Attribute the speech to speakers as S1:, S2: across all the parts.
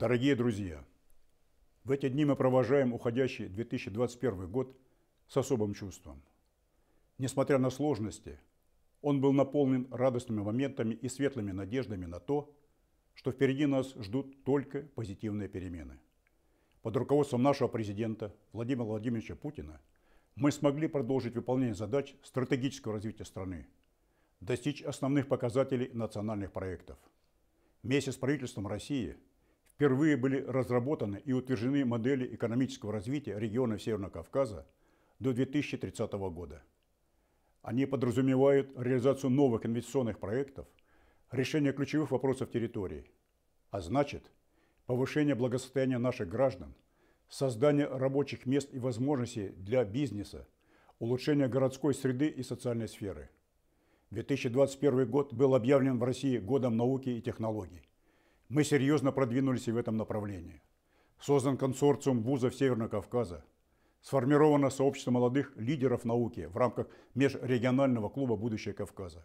S1: Дорогие друзья, в эти дни мы провожаем уходящий 2021 год с особым чувством. Несмотря на сложности, он был наполнен радостными моментами и светлыми надеждами на то, что впереди нас ждут только позитивные перемены. Под руководством нашего президента Владимира Владимировича Путина мы смогли продолжить выполнение задач стратегического развития страны, достичь основных показателей национальных проектов. Вместе с правительством России – Впервые были разработаны и утверждены модели экономического развития региона Северного Кавказа до 2030 года. Они подразумевают реализацию новых инвестиционных проектов, решение ключевых вопросов территории, а значит, повышение благосостояния наших граждан, создание рабочих мест и возможностей для бизнеса, улучшение городской среды и социальной сферы. 2021 год был объявлен в России годом науки и технологий. Мы серьезно продвинулись в этом направлении. Создан консорциум вузов Северного Кавказа. Сформировано сообщество молодых лидеров науки в рамках межрегионального клуба «Будущее Кавказа».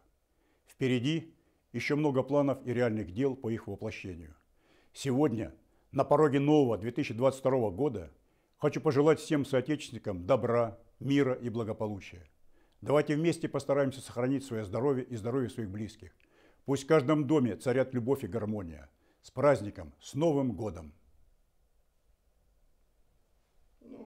S1: Впереди еще много планов и реальных дел по их воплощению. Сегодня, на пороге нового 2022 года, хочу пожелать всем соотечественникам добра, мира и благополучия. Давайте вместе постараемся сохранить свое здоровье и здоровье своих близких. Пусть в каждом доме царят любовь и гармония – с праздником! С Новым годом!